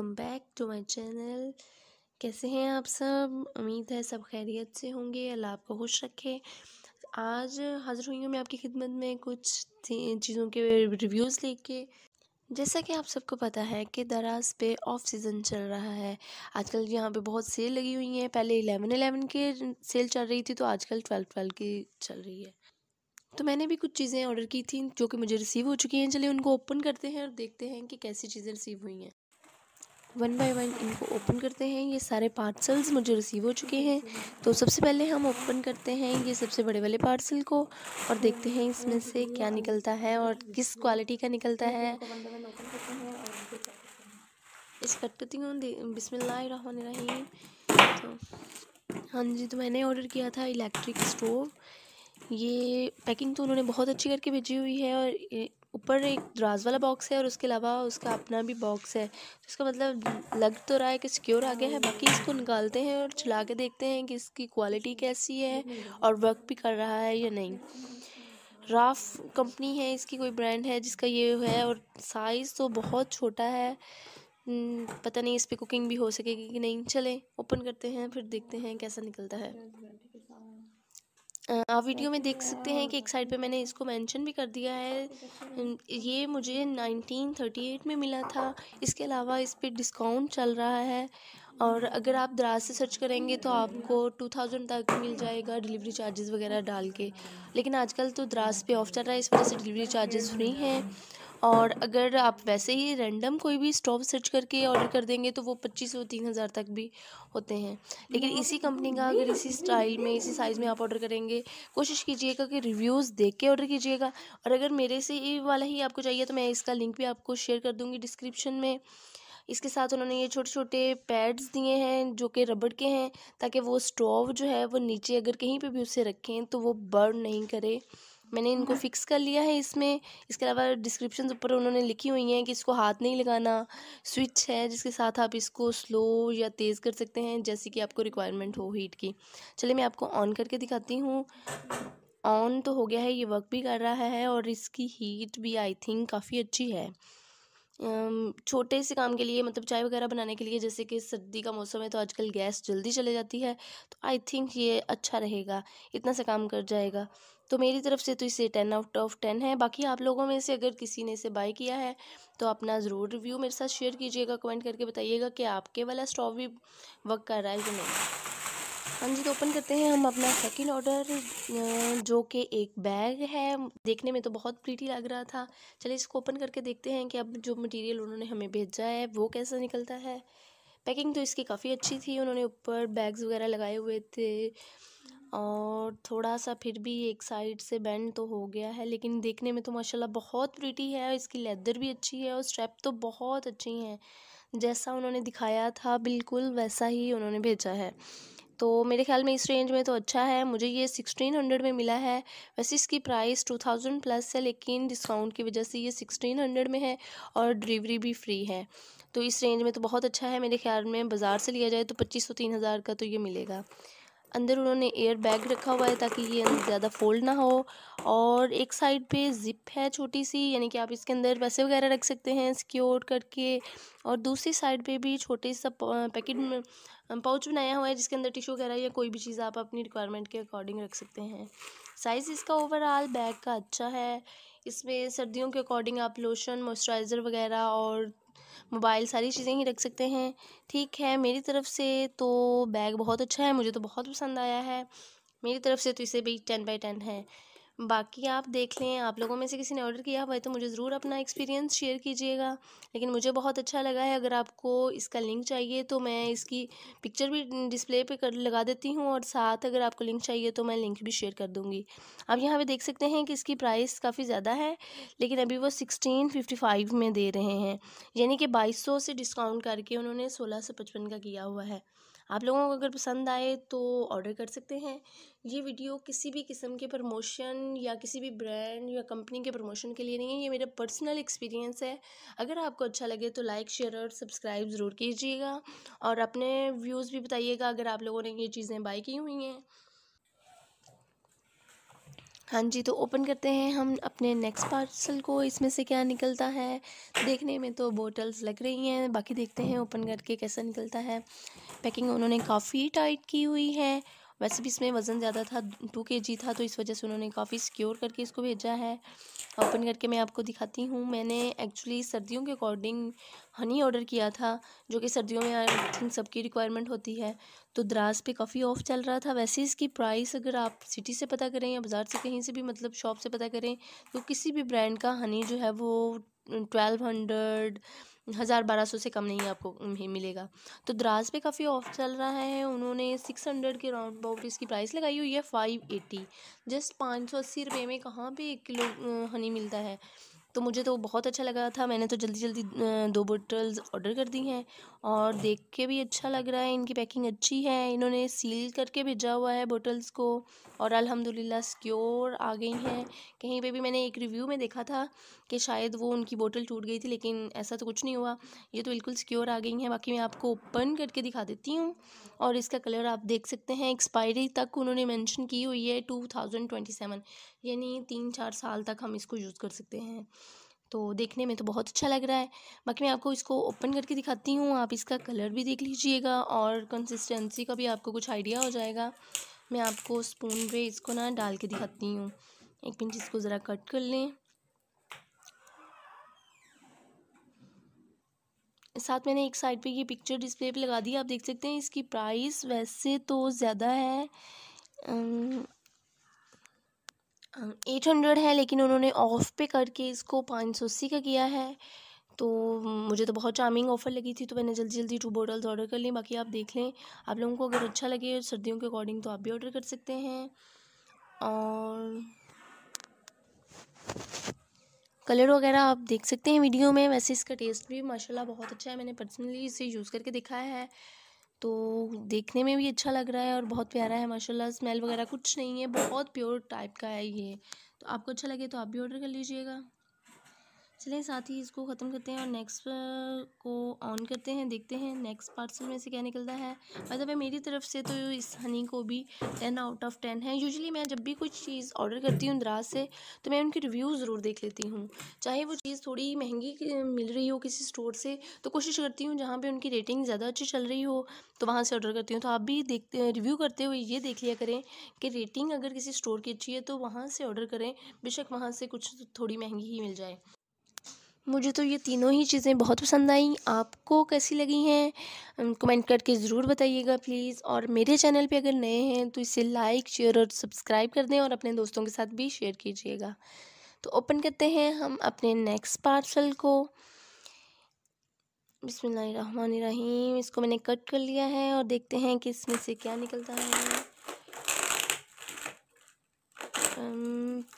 Welcome back to my channel कैसे हैं आप सब उम्मीद है सब खैरियत से होंगे अल्लाह आपको खुश रखे आज हाज़िर हुई हूँ मैं आपकी खिदमत में कुछ चीज़ों के रिव्यूज़ लेके जैसा कि आप सबको पता है कि दराज पे ऑफ सीज़न चल रहा है आजकल यहाँ पे बहुत सेल लगी हुई है पहले एलेवन एलेवन के सेल चल रही थी तो आजकल ट्वेल्व ट्वेल्व की चल रही है तो मैंने भी कुछ चीज़ें ऑर्डर की थी जो कि मुझे रिसीव हो चुकी हैं चलिए उनको ओपन करते हैं और देखते हैं कि कैसी चीज़ें रिसीव हुई हैं वन बाय वन इनको ओपन करते हैं ये सारे पार्सल्स मुझे रिसीव हो चुके हैं तो सबसे पहले हम ओपन करते हैं ये सबसे बड़े वाले पार्सल को और देखते हैं इसमें से क्या निकलता है और किस क्वालिटी का निकलता है इस कटती हूँ तो हाँ जी तो मैंने ऑर्डर किया था इलेक्ट्रिक स्टोव ये पैकिंग तो उन्होंने बहुत अच्छी करके भेजी हुई है और ऊपर एक द्रास वाला बॉक्स है और उसके अलावा उसका अपना भी बॉक्स है तो इसका मतलब लग तो रहा है कि सिक्योर आ गया है बाकी इसको निकालते हैं और चला के देखते हैं कि इसकी क्वालिटी कैसी है और वर्क भी कर रहा है या नहीं राफ कंपनी है इसकी कोई ब्रांड है जिसका ये है और साइज़ तो बहुत छोटा है हम्म, पता नहीं इस पर कुकिंग भी हो सकेगी कि नहीं चलें ओपन करते हैं फिर देखते हैं कैसा निकलता है आप वीडियो में देख सकते हैं कि एक साइड पे मैंने इसको मेंशन भी कर दिया है ये मुझे 1938 में मिला था इसके अलावा इस पर डिस्काउंट चल रहा है और अगर आप दराज से सर्च करेंगे तो आपको 2000 तक मिल जाएगा डिलीवरी चार्जेस वगैरह डाल के लेकिन आजकल तो दराज पे ऑफ चल रहा है इस वजह से डिलीवरी चार्जेस फ्री हैं और अगर आप वैसे ही रैंडम कोई भी स्टोव सर्च करके ऑर्डर कर देंगे तो वो पच्चीस सौ तीन हज़ार तक भी होते हैं लेकिन इसी कंपनी का अगर इसी स्टाइल में इसी साइज़ में आप ऑर्डर करेंगे कोशिश कीजिएगा कि रिव्यूज़ देख के ऑर्डर कीजिएगा और अगर मेरे से ये वाला ही आपको चाहिए तो मैं इसका लिंक भी आपको शेयर कर दूँगी डिस्क्रिप्शन में इसके साथ उन्होंने ये छोटे छोटे पैड्स दिए हैं जो कि रबड़ के हैं ताकि वो स्टोव जो है वो नीचे अगर कहीं पे भी उसे रखें तो वो बर्न नहीं करे मैंने इनको हाँ। फिक्स कर लिया है इसमें इसके अलावा डिस्क्रिप्शन ऊपर उन्होंने लिखी हुई हैं कि इसको हाथ नहीं लगाना स्विच है जिसके साथ आप इसको स्लो या तेज़ कर सकते हैं जैसे कि आपको रिक्वायरमेंट हो हीट की चलिए मैं आपको ऑन करके दिखाती हूँ ऑन तो हो गया है ये वर्क भी कर रहा है और इसकी हीट भी आई थिंक काफ़ी अच्छी है छोटे से काम के लिए मतलब चाय वगैरह बनाने के लिए जैसे कि सर्दी का मौसम है तो आजकल गैस जल्दी चले जाती है तो आई थिंक ये अच्छा रहेगा इतना सा काम कर जाएगा तो मेरी तरफ से तो इसे टेन आउट ऑफ टेन है बाकी आप लोगों में से अगर किसी ने इसे बाय किया है तो अपना ज़रूर रिव्यू मेरे साथ शेयर कीजिएगा कमेंट करके बताइएगा कि आपके वाला स्टॉव भी वर्क कर रहा है कि नहीं हाँ जी तो ओपन करते हैं हम अपना सेकंड ऑर्डर जो कि एक बैग है देखने में तो बहुत प्रीटी लग रहा था चलिए इसको ओपन करके देखते हैं कि अब जो मटेरियल उन्होंने हमें भेजा है वो कैसा निकलता है पैकिंग तो इसकी काफ़ी अच्छी थी उन्होंने ऊपर बैग्स वगैरह लगाए हुए थे और थोड़ा सा फिर भी एक साइड से बैंड तो हो गया है लेकिन देखने में तो माशाल्लाह बहुत प्रिटी है इसकी लेदर भी अच्छी है और स्ट्रैप तो बहुत अच्छी हैं जैसा उन्होंने दिखाया था बिल्कुल वैसा ही उन्होंने भेजा है तो मेरे ख्याल में इस रेंज में तो अच्छा है मुझे ये सिक्सटीन हंड्रेड में मिला है वैसे इसकी प्राइस टू थाउजेंड प्लस है लेकिन डिस्काउंट की वजह से ये सिक्सटीन हंड्रेड में है और डिलीवरी भी फ्री है तो इस रेंज में तो बहुत अच्छा है मेरे ख्याल में बाज़ार से लिया जाए तो पच्चीस सौ तीन हज़ार का तो ये मिलेगा अंदर उन्होंने एयर बैग रखा हुआ है ताकि ये ज़्यादा फोल्ड ना हो और एक साइड पे जिप है छोटी सी यानी कि आप इसके अंदर पैसे वगैरह रख सकते हैं सिक्योर करके और दूसरी साइड पे भी छोटे सा पैकेट पाउच बनाया हुआ है जिसके अंदर टिशू वगैरह या कोई भी चीज़ आप अपनी रिक्वायरमेंट के अकॉर्डिंग रख सकते हैं साइज़ इसका ओवरऑल बैग का अच्छा है इसमें सर्दियों के अकॉर्डिंग आप लोशन मॉइस्चराइज़र वगैरह और मोबाइल सारी चीज़ें ही रख सकते हैं ठीक है मेरी तरफ से तो बैग बहुत अच्छा है मुझे तो बहुत पसंद आया है मेरी तरफ से तो इसे भी टेन बाई टेन है बाकी आप देख लें आप लोगों में से किसी ने ऑर्डर किया हुआ है तो मुझे ज़रूर अपना एक्सपीरियंस शेयर कीजिएगा लेकिन मुझे बहुत अच्छा लगा है अगर आपको इसका लिंक चाहिए तो मैं इसकी पिक्चर भी डिस्प्ले पे कर लगा देती हूँ और साथ अगर आपको लिंक चाहिए तो मैं लिंक भी शेयर कर दूँगी आप यहाँ पर देख सकते हैं कि इसकी प्राइस काफ़ी ज़्यादा है लेकिन अभी वो सिक्सटीन फिफ्टी फाइव में दे रहे हैं यानी कि बाईस सौ से डिस्काउंट करके उन्होंने सोलह सौ पचपन का किया हुआ है आप लोगों को अगर पसंद आए तो ऑर्डर कर सकते हैं ये वीडियो किसी भी किस्म के प्रमोशन या किसी भी ब्रांड या कंपनी के प्रमोशन के लिए नहीं है ये मेरा पर्सनल एक्सपीरियंस है अगर आपको अच्छा लगे तो लाइक शेयर और सब्सक्राइब ज़रूर कीजिएगा और अपने व्यूज़ भी बताइएगा अगर आप लोगों ने ये चीज़ें बाई की हुई हैं हाँ जी तो ओपन करते हैं हम अपने नेक्स्ट पार्सल को इसमें से क्या निकलता है देखने में तो बोटल्स लग रही हैं बाकी देखते हैं ओपन करके कैसा निकलता है पैकिंग उन्होंने काफ़ी टाइट की हुई है वैसे भी इसमें वज़न ज़्यादा था टू के जी था तो इस वजह से उन्होंने काफ़ी सिक्योर करके इसको भेजा है ओपन करके मैं आपको दिखाती हूँ मैंने एक्चुअली सर्दियों के अकॉर्डिंग हनी ऑर्डर किया था जो कि सर्दियों में आई थिंक सबकी रिक्वायरमेंट होती है तो दराज पे काफ़ी ऑफ चल रहा था वैसे इसकी प्राइस अगर आप सिटी से पता करें या बाज़ार से कहीं से भी मतलब शॉप से पता करें तो किसी भी ब्रांड का हनी जो है वो ट्वेल्व हंड्रेड हज़ार बारह सौ से कम नहीं आपको मिलेगा तो द्रास पे काफ़ी ऑफ चल रहा है उन्होंने सिक्स हंड्रेड के राउंड अबाउट इसकी प्राइस लगाई हुई है फाइव एटी जस्ट पाँच सौ अस्सी रुपये में कहाँ पे एक किलो हनी मिलता है तो मुझे तो बहुत अच्छा लगा था मैंने तो जल्दी जल्दी दो बोटल्स ऑर्डर कर दी हैं और देख के भी अच्छा लग रहा है इनकी पैकिंग अच्छी है इन्होंने सील करके भेजा हुआ है बोटल्स को और अल्हम्दुलिल्लाह सिक्योर आ गई हैं कहीं पे भी मैंने एक रिव्यू में देखा था कि शायद वो उनकी बोतल टूट गई थी लेकिन ऐसा तो कुछ नहीं हुआ ये तो बिल्कुल सिक्योर आ गई हैं बाकी मैं आपको ओपन करके दिखा देती हूँ और इसका कलर आप देख सकते हैं एक्सपायरी तक उन्होंने मैंशन की हुई है टू थाउजेंड ट्वेंटी सेवन यानी तीन चार साल तक हम इसको यूज़ कर सकते हैं तो देखने में तो बहुत अच्छा लग रहा है बाकी मैं आपको इसको ओपन करके दिखाती हूँ आप इसका कलर भी देख लीजिएगा और कंसिस्टेंसी का भी आपको कुछ आइडिया हो जाएगा मैं आपको स्पून पे इसको ना डाल के दिखाती हूँ एक पिंच इसको ज़रा कट कर लें साथ मैंने एक साइड पे ये पिक्चर डिस्प्ले पे लगा दी आप देख सकते हैं इसकी प्राइस वैसे तो ज़्यादा है एट हंड्रेड है लेकिन उन्होंने ऑफ पे करके इसको पाँच सौ अस्सी का किया है तो मुझे तो बहुत चार्मिंग ऑफ़र लगी थी तो मैंने जल्दी जल्दी टू बॉटल्स ऑर्डर कर ली बाकी आप देख लें आप लोगों को अगर अच्छा लगे सर्दियों के अकॉर्डिंग तो आप भी ऑर्डर कर सकते हैं और कलर वगैरह आप देख सकते हैं वीडियो में वैसे इसका टेस्ट भी माशाल्लाह बहुत अच्छा है मैंने पर्सनली इसे यूज़ करके देखा है तो देखने में भी अच्छा लग रहा है और बहुत प्यारा है माशाल्लाह स्मेल वगैरह कुछ नहीं है बहुत प्योर टाइप का है ये तो आपको अच्छा लगे तो आप भी ऑर्डर कर लीजिएगा चलिए साथ ही इसको ख़त्म करते हैं और नेक्स्ट को ऑन करते हैं देखते हैं नेक्स्ट पार्सल में से क्या निकलता है मतलब मेरी तरफ से तो इस हनी को भी टेन आउट ऑफ टेन है यूजली मैं जब भी कुछ चीज़ ऑर्डर करती हूँ दराज से तो मैं उनकी रिव्यू ज़रूर देख लेती हूँ चाहे वो चीज़ थोड़ी महंगी मिल रही हो किसी स्टोर से तो कोशिश करती हूँ जहाँ पर उनकी रेटिंग ज़्यादा अच्छी चल रही हो तो वहाँ से ऑर्डर करती हूँ तो आप भी देखते रिव्यू करते हुए ये देख लिया करें कि रेटिंग अगर किसी स्टोर की अच्छी है तो वहाँ से ऑर्डर करें बेशक वहाँ से कुछ थोड़ी महंगी ही मिल जाए मुझे तो ये तीनों ही चीज़ें बहुत पसंद आई आपको कैसी लगी हैं कमेंट करके ज़रूर बताइएगा प्लीज़ और मेरे चैनल पे अगर नए हैं तो इसे लाइक शेयर और सब्सक्राइब कर दें और अपने दोस्तों के साथ भी शेयर कीजिएगा तो ओपन करते हैं हम अपने नेक्स्ट पार्सल को बिसमीम इसको मैंने कट कर लिया है और देखते हैं कि इसमें से क्या निकलता है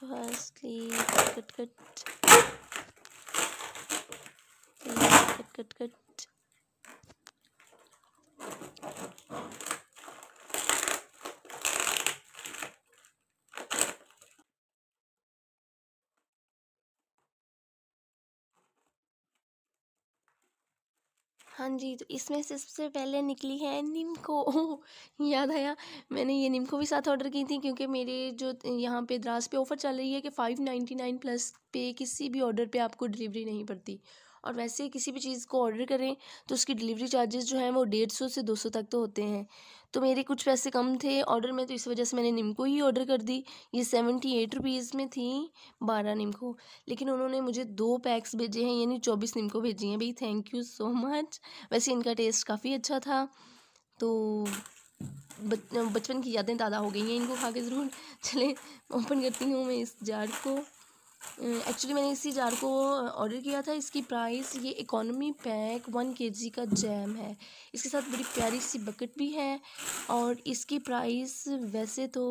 firstly cut cut good, good. हाँ जी तो इसमें सबसे पहले निकली है निम्को याद आया मैंने ये निम्को भी साथ ऑर्डर की थी क्योंकि मेरे जो यहाँ पे द्रास पे ऑफ़र चल रही है कि फ़ाइव नाइन्टी नाइन प्लस पे किसी भी ऑर्डर पे आपको डिलीवरी नहीं पड़ती और वैसे किसी भी चीज़ को ऑर्डर करें तो उसकी डिलीवरी चार्जेस जो हैं वो डेढ़ सौ से दो सौ तक तो होते हैं तो मेरे कुछ पैसे कम थे ऑर्डर में तो इस वजह से मैंने निम्को ही ऑर्डर कर दी ये सेवेंटी एट रुपीज़ में थी बारह निम्को लेकिन उन्होंने मुझे दो पैक्स भेजे हैं यानी चौबीस निम्को भेजी हैं भाई थैंक यू सो मच वैसे इनका टेस्ट काफ़ी अच्छा था तो बचपन की यादें ताज़ा हो गई हैं इनको खा के ज़रूर चले ओपन करती हूँ मैं इस जार को एक्चुअली mm, मैंने इसी जार को ऑर्डर किया था इसकी प्राइस ये इकोनॉमी पैक वन केजी का जैम है इसके साथ बड़ी प्यारी सी बकेट भी है और इसकी प्राइस वैसे तो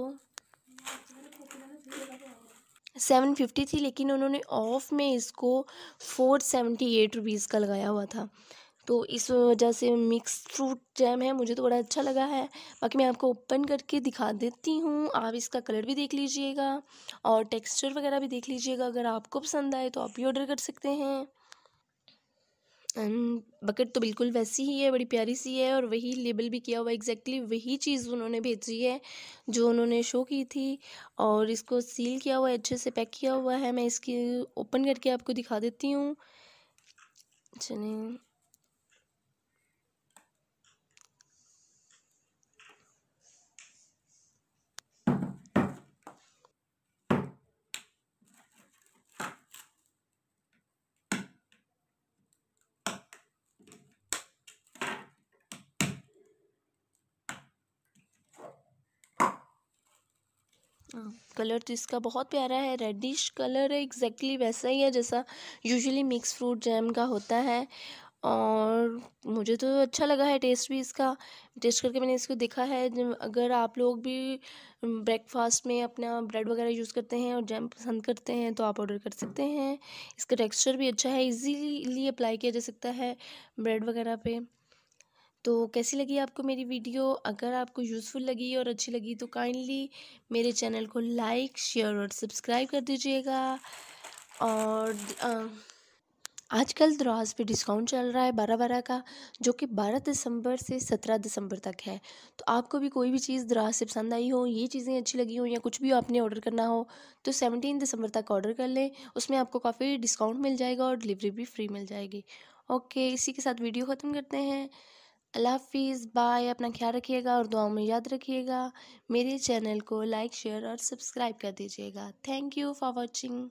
सेवन फिफ्टी थी लेकिन उन्होंने ऑफ़ में इसको फोर सेवेंटी एट रुपीज़ का लगाया हुआ था तो इस वजह से मिक्स फ्रूट जैम है मुझे तो बड़ा अच्छा लगा है बाकी मैं आपको ओपन करके दिखा देती हूँ आप इसका कलर भी देख लीजिएगा और टेक्सचर वगैरह भी देख लीजिएगा अगर आपको पसंद आए तो आप भी ऑर्डर कर सकते हैं एंड बकेट तो बिल्कुल वैसी ही है बड़ी प्यारी सी है और वही लेबल भी किया हुआ एग्जैक्टली वही चीज़ उन्होंने भेजी है जो उन्होंने शो की थी और इसको सील किया हुआ है अच्छे से पैक किया हुआ है मैं इसकी ओपन करके आपको दिखा देती हूँ चलिए हाँ, कलर तो इसका बहुत प्यारा है रेडिश कलर है एग्जैक्टली वैसा ही है जैसा यूजुअली मिक्स फ्रूट जैम का होता है और मुझे तो अच्छा लगा है टेस्ट भी इसका टेस्ट करके मैंने इसको देखा है अगर आप लोग भी ब्रेकफास्ट में अपना ब्रेड वगैरह यूज़ करते हैं और जैम पसंद करते हैं तो आप ऑर्डर कर सकते हैं इसका टेक्सचर भी अच्छा है इजीली अप्लाई किया जा सकता है ब्रेड वगैरह पे तो कैसी लगी आपको मेरी वीडियो अगर आपको यूज़फुल लगी और अच्छी लगी तो काइंडली मेरे चैनल को लाइक शेयर और सब्सक्राइब कर दीजिएगा और आजकल दराज पे डिस्काउंट चल रहा है बारह बारह का जो कि बारह दिसंबर से सत्रह दिसंबर तक है तो आपको भी कोई भी चीज़ दराज से पसंद आई हो ये चीज़ें अच्छी लगी हो या कुछ भी आपने ऑर्डर करना हो तो सेवनटीन दिसंबर तक ऑर्डर कर लें उसमें आपको काफ़ी डिस्काउंट मिल जाएगा और डिलीवरी भी फ्री मिल जाएगी ओके इसी के साथ वीडियो ख़त्म करते हैं अल्लाह हाफिज़ बाय अपना ख्याल रखिएगा और दुआओं में याद रखिएगा मेरे चैनल को लाइक शेयर और सब्सक्राइब कर दीजिएगा थैंक यू फॉर वॉचिंग